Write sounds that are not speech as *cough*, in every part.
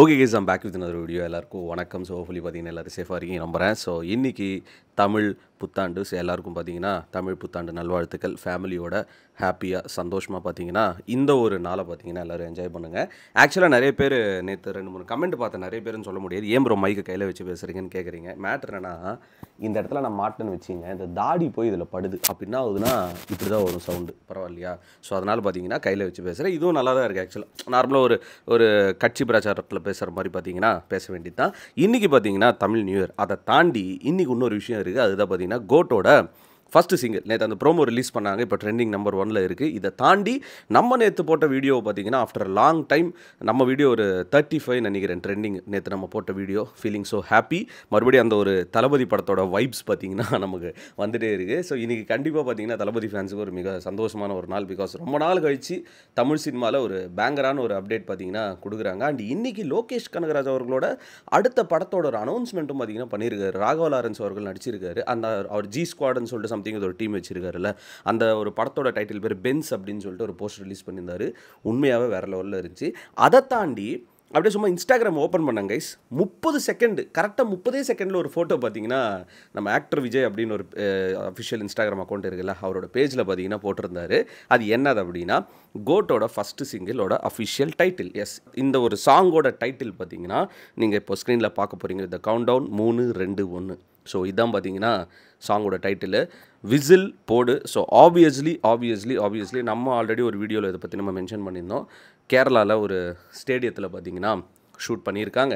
okay guys am back with another video எல்லாருக்கும் வணக்கம் so Holi பார்த்தீங்கன்னா எல்லோரும் சேஃபாக இருக்கீங்க நம்புகிறேன் ஸோ இன்றைக்கி தமிழ் புத்தாண்டு ஸோ எல்லாருக்கும் பார்த்தீங்கன்னா தமிழ் புத்தாண்டு நல்வாழ்த்துக்கள் ஃபேமிலியோட ஹாப்பியாக சந்தோஷமாக பார்த்தீங்கன்னா இந்த ஒரு நாளை பார்த்தீங்கன்னா எல்லோரும் என்ஜாய் பண்ணுங்கள் ஆக்சுவலாக நிறைய பேர் நேற்று ரெண்டு மூணு கமெண்ட் பார்த்த நிறைய பேர்னு சொல்ல முடியாது ஏன் ப்ரோ மைக்கு கையில் வச்சு பேசுகிறீங்கன்னு கேட்குறீங்க மேட்ரு என்னன்னா இந்த இடத்துல நான் மாட்டேன்னு வச்சுங்க இந்த தாடி போய் இதில் படுது அப்படின்னா ஆகுதுன்னா இப்படி தான் வரும் சவுண்டு பரவாயில்லையா ஸோ அதனால் பார்த்தீங்கன்னா கையில் வச்சு பேசுகிறேன் இதுவும் நல்லா தான் இருக்குது ஆக்சுவலாக நார்மலாக ஒரு ஒரு கட்சி பிரச்சாரத்தில் பேசுகிற மாதிரி பார்த்தீங்கன்னா பேச வேண்டியது தான் இன்றைக்கி பார்த்தீங்கன்னா தமிழ் நியூ இயர் அதை தாண்டி இன்றைக்கி இன்னொரு விஷயம் இருக்குது அதுதான் பார்த்தீங்கன்னா கோட்டோட ஃபஸ்ட்டு சிங்கிள் நேற்று அந்த ப்ரோமோ ரிலீஸ் பண்ணாங்க இப்போ ட்ரெண்டிங் நம்பர் ஒனில் இருக்குது இதை தாண்டி நம்ம நேற்று போட்ட வீடியோ பார்த்தீங்கன்னா ஆஃப்டர் லாங் டைம் நம்ம வீடியோ ஒரு தேர்ட்டி ஃபைவ் நினைக்கிறேன் ட்ரெண்டிங் நேற்று நம்ம போட்ட வீடியோ ஃபீலிங் ஸோ ஹாப்பி மறுபடியும் அந்த ஒரு தளபதி படத்தோட வைப்ஸ் பார்த்திங்கன்னா *laughs* நமக்கு வந்துகிட்டே இருக்குது ஸோ இன்றைக்கி கண்டிப்பாக பார்த்திங்கன்னா தளபதி ஃபேன்ஸுக்கு ஒரு மிக சந்தோஷமான ஒரு நாள் பிகாஸ் ரொம்ப நாள் கழித்து தமிழ் சினிமாவில் ஒரு பேங்கரான ஒரு அப்டேட் பார்த்திங்கன்னா கொடுக்குறாங்க அண்ட் இன்றைக்கி லோகேஷ் கனகராஜ் அவர்களோட அடுத்த படத்தோட ஒரு அனௌன்ஸ்மெண்ட்டும் பார்த்திங்கன்னா பண்ணியிருக்காரு ராகவ லாரன்ஸ் அவர்கள் நடிச்சிருக்காரு அந்த அவர் ஜி ஸ்குவாடுன்னு சொல்லிட்டு சம்திங் ஒரு டீம் வச்சிருக்காருல்ல அந்த ஒரு படத்தோட டைட்டில் பேர் பென்ஸ் அப்படின்னு சொல்லிட்டு ஒரு போஸ்ட் ரிலீஸ் பண்ணியிருந்தாரு உண்மையாகவே வேற லெவலில் இருந்துச்சு அதை தாண்டி அப்படியே சும்மா இன்ஸ்டாகிராம் ஓப்பன் பண்ணாங்க கைஸ் முப்பது செகண்டு கரெக்டாக முப்பதே செகண்டில் ஒரு ஃபோட்டோ பார்த்தீங்கன்னா நம்ம ஆக்டர் விஜய் அப்படின்னு ஒரு அஃபிஷியல் இன்ஸ்டாகிராம் அக்கௌண்ட் இருக்குல்ல அவரோட பேஜில் பார்த்தீங்கன்னா போட்டிருந்தாரு அது என்னது அப்படின்னா கோட்டோட ஃபஸ்ட்டு சிங்கிளோட அஃபிஷியல் டைட்டில் எஸ் இந்த ஒரு சாங்கோட டைட்டில் பார்த்தீங்கன்னா நீங்கள் இப்போ ஸ்க்ரீனில் பார்க்க போகிறீங்க இந்த கவுண்ட் டவுன் மூணு ரெண்டு ஒன்று ஸோ இதுதான் பார்த்தீங்கன்னா சாங்கோட டைட்டில் விசில் போடு ஸோ ஆப்வியஸ்லி ஆப்வியஸ்லி ஆப்வியஸ்லி நம்ம ஆல்ரெடி ஒரு வீடியோவில் இதை பற்றி நம்ம மென்ஷன் பண்ணியிருந்தோம் கேரளாவில் ஒரு ஸ்டேடியத்தில் பார்த்தீங்கன்னா ஷூட் பண்ணியிருக்காங்க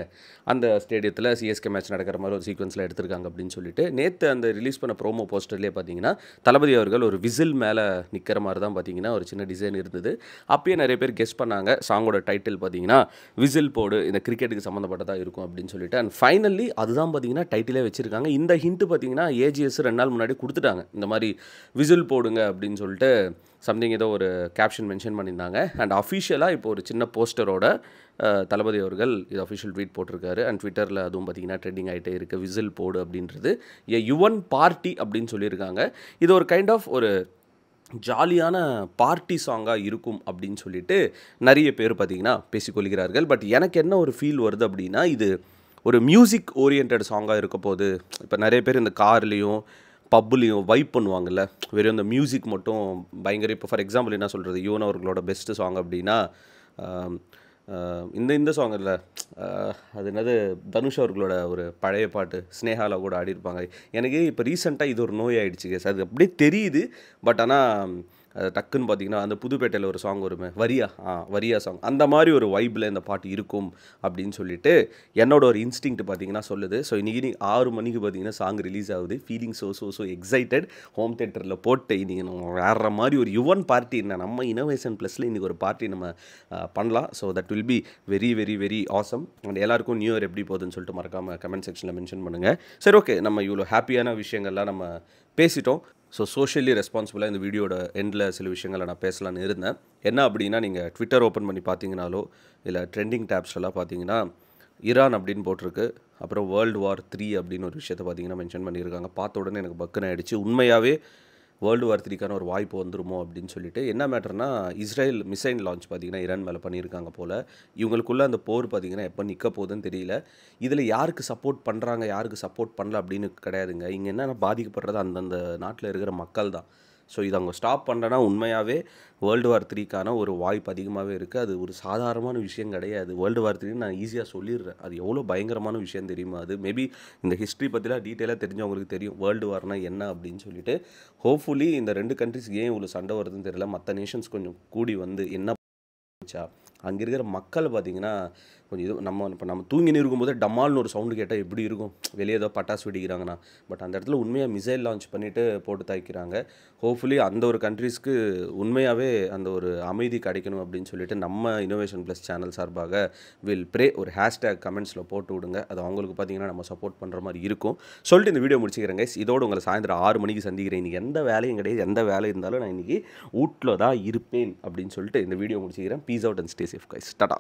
அந்த ஸ்டேடியத்தில் சிஎஸ்கே மேட்ச் நடக்கிற மாதிரி ஒரு சீக்வன்ஸில் எடுத்திருக்காங்க அப்படின்னு சொல்லிட்டு நேற்று அந்த ரிலீஸ் பண்ண ப்ரோமோ போஸ்டர்லேயே பார்த்தீங்கன்னா தளபதி அவர்கள் ஒரு விசில் மேலே நிற்கிற மாதிரி தான் பார்த்தீங்கன்னா ஒரு சின்ன டிசைன் இருந்தது அப்பயே நிறைய பேர் கெஸ் பண்ணாங்க சாங்கோட டைட்டில் பார்த்தீங்கன்னா விசில் போடு இந்த கிரிக்கெட்டுக்கு சம்மந்தப்பட்டதாக இருக்கும் அப்படின்னு சொல்லிட்டு அண்ட் ஃபைனலி அதுதான் பார்த்தீங்கன்னா டைட்டிலே வச்சுருக்காங்க இந்த ஹிண்ட்டு பார்த்தீங்கன்னா ஏஜிஎஸ் ரெண்டு நாள் முன்னாடி கொடுத்துட்டாங்க இந்த மாதிரி விசில் போடுங்க அப்படின்னு சொல்லிட்டு சம்திங் ஏதோ ஒரு கேப்ஷன் மென்ஷன் பண்ணியிருந்தாங்க அண்ட் அஃபிஷியலாக இப்போ ஒரு சின்ன போஸ்டரோட தளபதி அவர்கள் இது அஃபிஷியல் ட்வீட் போட்டிருக்காரு அண்ட் ட்விட்டரில் அதுவும் பார்த்தீங்கன்னா ட்ரெண்டிங் ஆகிட்டே இருக்குது விசில் போடு அப்படின்றது ஏ யுவன் பார்ட்டி அப்படின்னு சொல்லியிருக்காங்க இது ஒரு கைண்ட் ஆஃப் ஒரு ஜாலியான பார்ட்டி சாங்காக இருக்கும் அப்படின்னு சொல்லிட்டு நிறைய பேர் பார்த்திங்கன்னா பேசிக்கொள்கிறார்கள் பட் எனக்கு என்ன ஒரு ஃபீல் வருது அப்படின்னா இது ஒரு மியூசிக் ஓரியன்ட் சாங்காக இருக்க போது இப்போ நிறைய பேர் இந்த கார்லேயும் பப்புலையும் வைப் பண்ணுவாங்கல்ல வெறும் இந்த மியூசிக் மட்டும் பயங்கர இப்போ ஃபார் எக்ஸாம்பிள் என்ன சொல்கிறது யுவன் அவர்களோட பெஸ்ட்டு சாங் அப்படின்னா இந்த இந்த சாங் இல்லை அது என்னது தனுஷ் அவர்களோட ஒரு பழைய பாட்டு ஸ்னேகாவில் கூட ஆடிருப்பாங்க எனக்கு இப்போ ரீசெண்டாக இது ஒரு நோய் ஆகிடுச்சு கேஸ் அது அப்படியே தெரியுது பட் ஆனால் டக்குன்னு பார்த்தீங்கன்னா அந்த புதுப்பேட்டையில் ஒரு சாங் வருமே வரியா ஆ வரியா சாங் அந்த மாதிரி ஒரு வைப்பில் இந்த பாட்டு இருக்கும் அப்படின்னு சொல்லிட்டு என்னோட ஒரு இன்ஸ்டிங்க்ட் பார்த்தீங்கன்னா சொல்லுது ஸோ இன்றைக்கி ஆறு மணிக்கு பார்த்தீங்கன்னா சாங் ரிலீஸ் ஆகுது feeling so so so excited home theatre போட்டு இன்றைக்கி நம்ம மாதிரி ஒரு யுவன் பார்ட்டி என்ன நம்ம இனோவேஷன் ப்ளஸில் இன்றைக்கி ஒரு பார்ட்டி நம்ம பண்ணலாம் so that will be very very very awesome and எல்லாருக்கும் நியூ இயர் எப்படி போகுதுன்னு சொல்லிட்டு மறக்காமல் கமெண்ட் செக்ஷனில் மென்ஷன் பண்ணுங்கள் சரி ஓகே நம்ம இவ்வளோ ஹாப்பியான விஷயங்கள்லாம் நம்ம பேசிட்டோம் ஸோ சோஷியலி ரெஸ்பான்சிபிளாக இந்த வீடியோட எண்டில் சில விஷயங்களை நான் பேசலான்னு இருந்தேன் என்ன அப்படின்னா நீங்கள் ட்விட்டர் ஓப்பன் பண்ணி பார்த்தீங்கனாலோ இல்லை ட்ரெண்டிங் டேப்ஸ்லாம் பார்த்தீங்கன்னா ஈரான் அப்படின்னு போட்டிருக்கு அப்புறம் வேர்ல்டு வார் த்ரீ அப்படின்னு ஒரு விஷயத்த பார்த்தீங்கன்னா மென்ஷன் பண்ணியிருக்காங்க பார்த்த உடனே எனக்கு பக்குன்னு ஆகிடுச்சு உண்மையாகவே வேர்ல்டு வார் த்ரீக்கான ஒரு வாய்ப்பு வந்துருமோ அப்படின்னு சொல்லிட்டு என்ன மேட்டர்னா இஸ்ரேல் மிசைல் லான்ச் பார்த்திங்கன்னா இரான் மேலே பண்ணியிருக்காங்க போல் இவங்களுக்குள்ளே அந்த போர் பார்த்திங்கன்னா எப்போ நிற்க போகுதுன்னு தெரியல இதில் யாருக்கு சப்போர்ட் பண்ணுறாங்க யாருக்கு சப்போர்ட் பண்ணல அப்படின்னு கிடையாதுங்க இங்கே என்னென்ன பாதிக்கப்படுறது அந்தந்த நாட்டில் இருக்கிற மக்கள் தான் ஸோ இது அவங்க ஸ்டாப் பண்ணலன்னா உண்மையாகவே வேர்ல்டு வார் த்ரீக்கான ஒரு வாய்ப்பு அதிகமாகவே இருக்குது அது ஒரு சாதாரணமான விஷயம் கிடையாது வேர்ல்டு வார் த்ரீன்னு நான் ஈஸியாக சொல்லிடுறேன் அது எவ்வளோ பயங்கரமான விஷயம் தெரியுமா அது மேபி இந்த ஹிஸ்ட்ரி பற்றிலாம் டீட்டெயிலாக தெரிஞ்சவங்களுக்கு தெரியும் வேர்ல்டு வார்னால் என்ன அப்படின்னு சொல்லிட்டு ஹோப்ஃபுல்லி இந்த ரெண்டு கண்ட்ரிஸ்க்கு ஏன் இவ்வளோ சண்டை வருதுன்னு தெரியல மற்ற நேஷன்ஸ் கொஞ்சம் கூடி வந்து என்ன அங்கே இருக்கிற மக்கள் பார்த்திங்கன்னா கொஞ்சம் இது நம்ம இப்போ நம்ம தூங்கினு இருக்கும்போது டமால்னு ஒரு சவுண்டு கேட்டால் எப்படி இருக்கும் வெளியே ஏதோ பட்டாசு வெடிக்கிறாங்கண்ணா பட் அந்த இடத்துல உண்மையாக மிசைல் லான்ச் பண்ணிவிட்டு போட்டு தாய்க்கிறாங்க ஹோப்ஃபுல்லி அந்த ஒரு கண்ட்ரீஸ்க்கு உண்மையாகவே அந்த ஒரு அமைதி கிடைக்கணும் அப்படின்னு சொல்லிட்டு நம்ம இனோவேஷன் ப்ளஸ் சேனல் சார்பாக வில் ப்ரே ஒரு ஹேஷ்டேக் கமெண்ட்ஸில் போட்டு விடுங்க அது அவங்களுக்கு பார்த்திங்கன்னா நம்ம சப்போர்ட் பண்ணுற மாதிரி இருக்கும் சொல்லிட்டு இந்த வீடியோ முடிச்சுக்கிறேன் கைஸ் இதோடு உங்களை சாயந்தரம் ஆறு மணிக்கு சந்திக்கிறேன் இன்றைக்கி எந்த வேலையும் கிடையாது எந்த வேலை இருந்தாலும் நான் இன்றைக்கி வீட்டில் தான் இருப்பேன் அப்படின்னு சொல்லிட்டு இந்த வீடியோ முடிச்சுக்கிறேன் peace out and stay stay safe guys டடா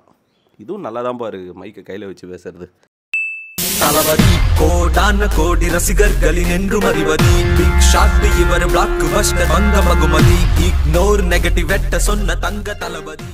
இதுவும் நல்லா தான் பாரு மைக்கை கையில் வச்சு பேசுறது தளபதி கோடான கோடி ரசிகர்களின் என்று மறிவதி பிக் ஷாட் இவர் பிளாக் பஸ்டர் வங்க மகுமதி இக்னோர் நெகட்டிவ் வெட்ட சொன்ன தங்க தளபதி